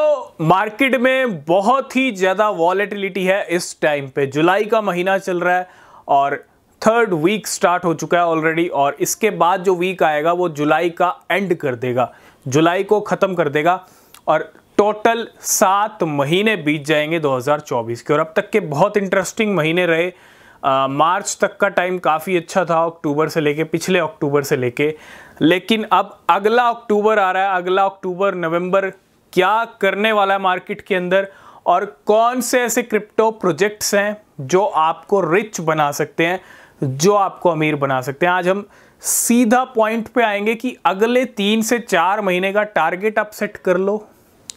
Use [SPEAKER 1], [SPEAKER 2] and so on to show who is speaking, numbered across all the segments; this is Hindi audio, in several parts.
[SPEAKER 1] क्रिप्टो मार्केट में बहुत ही ज़्यादा वॉलेटिलिटी है इस टाइम पे जुलाई का महीना चल रहा है और थर्ड वीक स्टार्ट हो चुका है ऑलरेडी और इसके बाद जो वीक आएगा वो जुलाई का एंड कर देगा जुलाई को ख़त्म कर देगा और टोटल सात महीने बीत जाएंगे 2024 के और अब तक के बहुत इंटरेस्टिंग महीने रहे आ, मार्च तक का टाइम काफ़ी अच्छा था अक्टूबर से लेके पिछले अक्टूबर से लेके लेकिन अब अगला अक्टूबर आ रहा है अगला अक्टूबर नवंबर क्या करने वाला है मार्केट के अंदर और कौन से ऐसे क्रिप्टो प्रोजेक्ट्स हैं जो आपको रिच बना सकते हैं जो आपको अमीर बना सकते हैं आज हम सीधा पॉइंट पे आएंगे कि अगले तीन से चार महीने का टारगेट आप सेट कर लो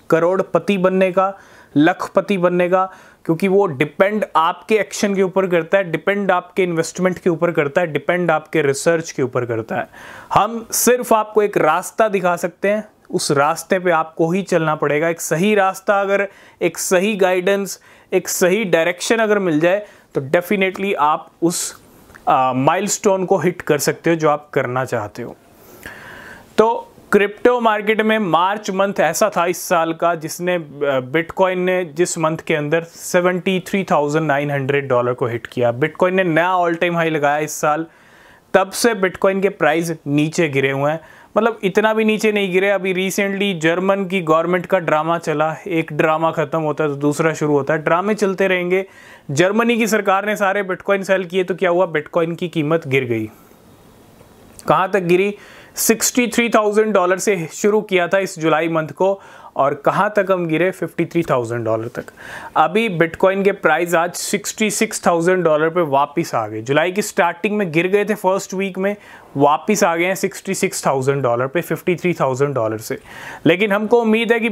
[SPEAKER 1] करोड़पति बनने का लखपति बनने का क्योंकि वो डिपेंड आपके एक्शन के ऊपर करता है डिपेंड आपके इन्वेस्टमेंट के ऊपर करता है डिपेंड आपके रिसर्च के ऊपर करता है हम सिर्फ आपको एक रास्ता दिखा सकते हैं उस रास्ते पे आपको ही चलना पड़ेगा एक सही रास्ता अगर एक सही गाइडेंस एक सही डायरेक्शन अगर मिल जाए तो डेफिनेटली आप उस माइलस्टोन को हिट कर सकते हो जो आप करना चाहते हो तो क्रिप्टो मार्केट में मार्च मंथ ऐसा था इस साल का जिसने बिटकॉइन ने जिस मंथ के अंदर 73,900 डॉलर को हिट किया बिटकॉइन ने नया ऑल टाइम हाई लगाया इस साल तब से बिटकॉइन के प्राइस नीचे गिरे हुए हैं मतलब इतना भी नीचे नहीं गिरे अभी रिसेंटली जर्मन की गवर्नमेंट का ड्रामा चला एक ड्रामा ख़त्म होता है तो दूसरा शुरू होता है ड्रामे चलते रहेंगे जर्मनी की सरकार ने सारे बिटकॉइन सेल किए तो क्या हुआ बिटकॉइन की कीमत गिर गई कहाँ तक गिरी 63,000 डॉलर से शुरू किया था इस जुलाई मंथ को और कहाँ तक हम गिरे 53,000 डॉलर तक अभी बिटकॉइन के प्राइस आज 66,000 डॉलर पे वापस आ गए जुलाई की स्टार्टिंग में गिर गए थे फर्स्ट वीक में वापस आ गए हैं 66,000 डॉलर पे 53,000 डॉलर से लेकिन हमको उम्मीद है कि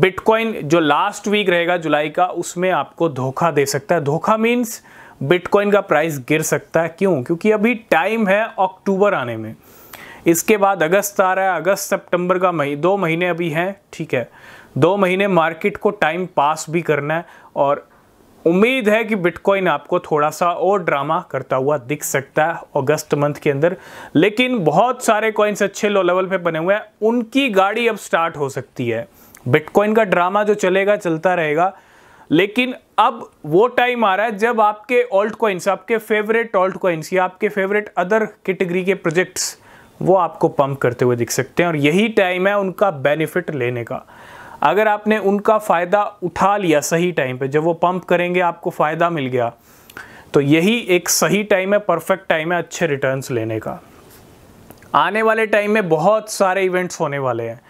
[SPEAKER 1] बिटकॉइन जो लास्ट वीक रहेगा जुलाई का उसमें आपको धोखा दे सकता है धोखा मीन्स बिटकॉइन का प्राइस गिर सकता है क्यों क्योंकि अभी टाइम है अक्टूबर आने में इसके बाद अगस्त आ रहा है अगस्त सितंबर का मही दो महीने अभी हैं ठीक है दो महीने मार्केट को टाइम पास भी करना है और उम्मीद है कि बिटकॉइन आपको थोड़ा सा और ड्रामा करता हुआ दिख सकता है अगस्त मंथ के अंदर लेकिन बहुत सारे कॉइन्स अच्छे लो लेवल पे बने हुए हैं उनकी गाड़ी अब स्टार्ट हो सकती है बिटकॉइन का ड्रामा जो चलेगा चलता रहेगा लेकिन अब वो टाइम आ रहा है जब आपके ऑल्ट कॉइन्स आपके फेवरेट ऑल्ट कॉइन्स या आपके फेवरेट अदर कैटेगरी के प्रोजेक्ट्स वो आपको पंप करते हुए दिख सकते हैं और यही टाइम है उनका बेनिफिट लेने का अगर आपने उनका फ़ायदा उठा लिया सही टाइम पे जब वो पंप करेंगे आपको फ़ायदा मिल गया तो यही एक सही टाइम है परफेक्ट टाइम है अच्छे रिटर्न्स लेने का आने वाले टाइम में बहुत सारे इवेंट्स होने वाले हैं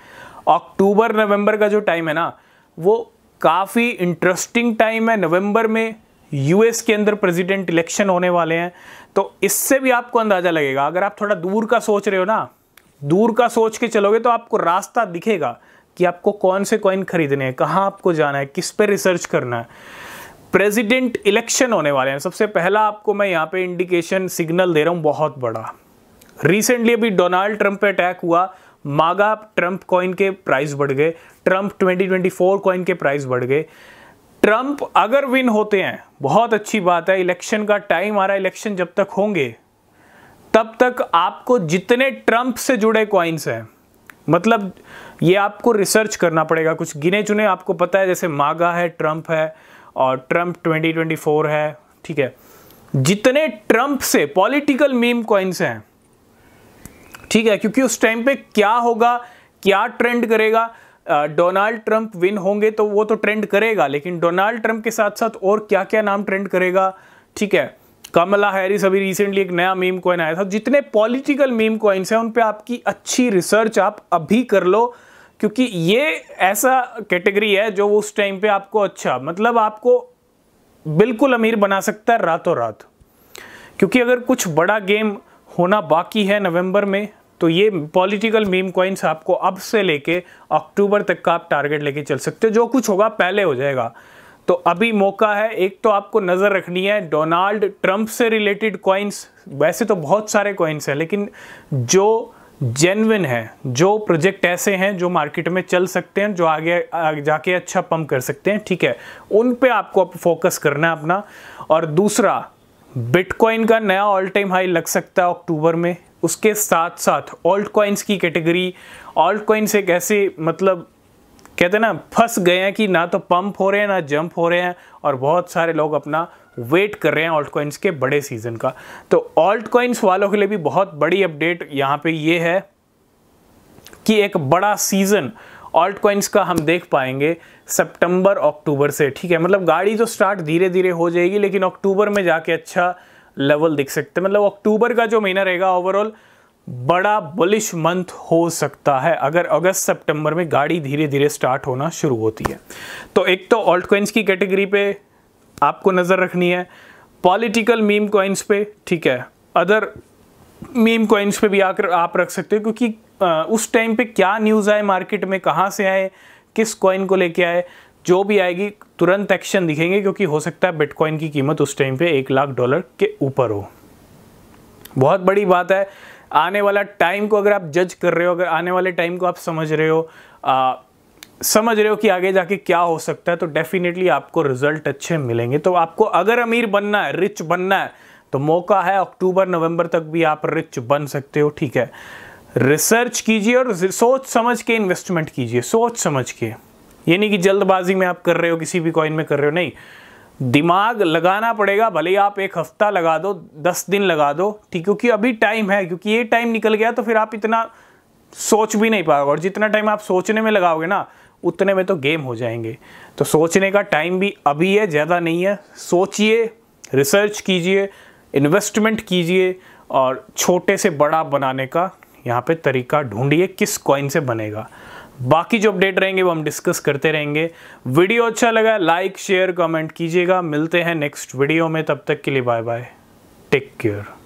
[SPEAKER 1] अक्टूबर नवंबर का जो टाइम है ना वो काफ़ी इंटरेस्टिंग टाइम है नवंबर में यूएस के अंदर प्रेसिडेंट इलेक्शन होने वाले हैं तो इससे भी आपको अंदाज़ा लगेगा अगर आप थोड़ा दूर का सोच रहे हो ना दूर का सोच के चलोगे तो आपको रास्ता दिखेगा कि आपको कौन से कॉइन खरीदने हैं कहाँ आपको जाना है किस पे रिसर्च करना है प्रेसिडेंट इलेक्शन होने वाले हैं सबसे पहला आपको मैं यहाँ पे इंडिकेशन सिग्नल दे रहा हूँ बहुत बड़ा रिसेंटली अभी डोनाल्ड ट्रंप पे अटैक हुआ मागा ट्रंप कॉइन के प्राइस बढ़ गए ट्रंप 2024 कॉइन के प्राइस बढ़ गए ट्रंप अगर विन होते हैं बहुत अच्छी बात है इलेक्शन का टाइम आ रहा है इलेक्शन जब तक होंगे तब तक आपको जितने ट्रंप से जुड़े कॉइन्स हैं मतलब ये आपको रिसर्च करना पड़ेगा कुछ गिने चुने आपको पता है जैसे मागा है ट्रंप है और ट्रंप 2024 है ठीक है जितने ट्रंप से पॉलिटिकल मीम कॉइन्स हैं ठीक है क्योंकि उस टाइम पे क्या होगा क्या ट्रेंड करेगा डोनाल्ड ट्रंप विन होंगे तो वो तो ट्रेंड करेगा लेकिन डोनाल्ड ट्रंप के साथ साथ और क्या क्या नाम ट्रेंड करेगा ठीक है कमला हैरिस अभी रिसेंटली एक नया मीम कॉइन आया था जितने पॉलिटिकल मीम कॉइन्स हैं उन पर आपकी अच्छी रिसर्च आप अभी कर लो क्योंकि ये ऐसा कैटेगरी है जो उस टाइम पे आपको अच्छा मतलब आपको बिल्कुल अमीर बना सकता है रातों रात क्योंकि अगर कुछ बड़ा गेम होना बाकी है नवंबर में तो ये पॉलिटिकल मीम कॉइन्स आपको अब से लेके अक्टूबर तक का आप टारगेट लेके चल सकते हो जो कुछ होगा पहले हो जाएगा तो अभी मौका है एक तो आपको नज़र रखनी है डोनाल्ड ट्रंप से रिलेटेड कॉइन्स वैसे तो बहुत सारे कॉइन्स हैं लेकिन जो जेनविन है जो प्रोजेक्ट ऐसे हैं जो मार्केट में चल सकते हैं जो आगे, आगे जाके अच्छा पंप कर सकते हैं ठीक है उन पे आपको फोकस करना है अपना और दूसरा बिटकॉइन का नया ऑल टाइम हाई लग सकता है अक्टूबर में उसके साथ साथ ऑल्ट कॉइन्स की कैटेगरी ऑल्ट कॉइन्स एक ऐसे मतलब कहते हैं ना फंस गए हैं कि ना तो पंप हो रहे हैं ना जंप हो रहे हैं और बहुत सारे लोग अपना वेट कर रहे हैं ऑल्ट कॉइन्स के बड़े सीजन का तो ऑल्ट कॉइन्स वालों के लिए भी बहुत बड़ी अपडेट यहाँ पे ये है कि एक बड़ा सीजन ऑल्ट कॉइन्स का हम देख पाएंगे सितंबर अक्टूबर से ठीक है मतलब गाड़ी तो स्टार्ट धीरे धीरे हो जाएगी लेकिन अक्टूबर में जाके अच्छा लेवल देख सकते हैं मतलब अक्टूबर का जो महीना रहेगा ओवरऑल बड़ा बुलिश मंथ हो सकता है अगर अगस्त सितंबर में गाड़ी धीरे धीरे स्टार्ट होना शुरू होती है तो एक तो ऑल्ट क्वेंस की कैटेगरी पे आपको नज़र रखनी है पॉलिटिकल मीम कॉइन्स पे ठीक है अदर मीम कॉइन्स पे भी आकर आप रख सकते हो क्योंकि आ, उस टाइम पे क्या न्यूज़ आए मार्केट में कहाँ से आए किस कॉइन को लेके आए जो भी आएगी तुरंत एक्शन दिखेंगे क्योंकि हो सकता है बिटकॉइन की कीमत उस टाइम पे एक लाख डॉलर के ऊपर हो बहुत बड़ी बात है आने वाला टाइम को अगर आप जज कर रहे हो अगर आने वाले टाइम को आप समझ रहे हो आ, समझ रहे हो कि आगे जाके क्या हो सकता है तो डेफिनेटली आपको रिजल्ट अच्छे मिलेंगे तो आपको अगर अमीर बनना है रिच बनना है तो मौका है अक्टूबर नवंबर तक भी आप रिच बन सकते हो ठीक है रिसर्च कीजिए और सोच समझ के इन्वेस्टमेंट कीजिए सोच समझ के ये नहीं कि जल्दबाजी में आप कर रहे हो किसी भी कॉइन में कर रहे हो नहीं दिमाग लगाना पड़ेगा भले ही आप एक हफ्ता लगा दो दस दिन लगा दो ठीक क्योंकि अभी टाइम है क्योंकि ये टाइम निकल गया तो फिर आप इतना सोच भी नहीं पाओगे और जितना टाइम आप सोचने में लगाओगे ना उतने में तो गेम हो जाएंगे तो सोचने का टाइम भी अभी है ज़्यादा नहीं है सोचिए रिसर्च कीजिए इन्वेस्टमेंट कीजिए और छोटे से बड़ा बनाने का यहाँ पे तरीका ढूंढिए किस कॉइन से बनेगा बाकी जो अपडेट रहेंगे वो हम डिस्कस करते रहेंगे वीडियो अच्छा लगा लाइक शेयर कमेंट कीजिएगा मिलते हैं नेक्स्ट वीडियो में तब तक के लिए बाय बाय टेक केयर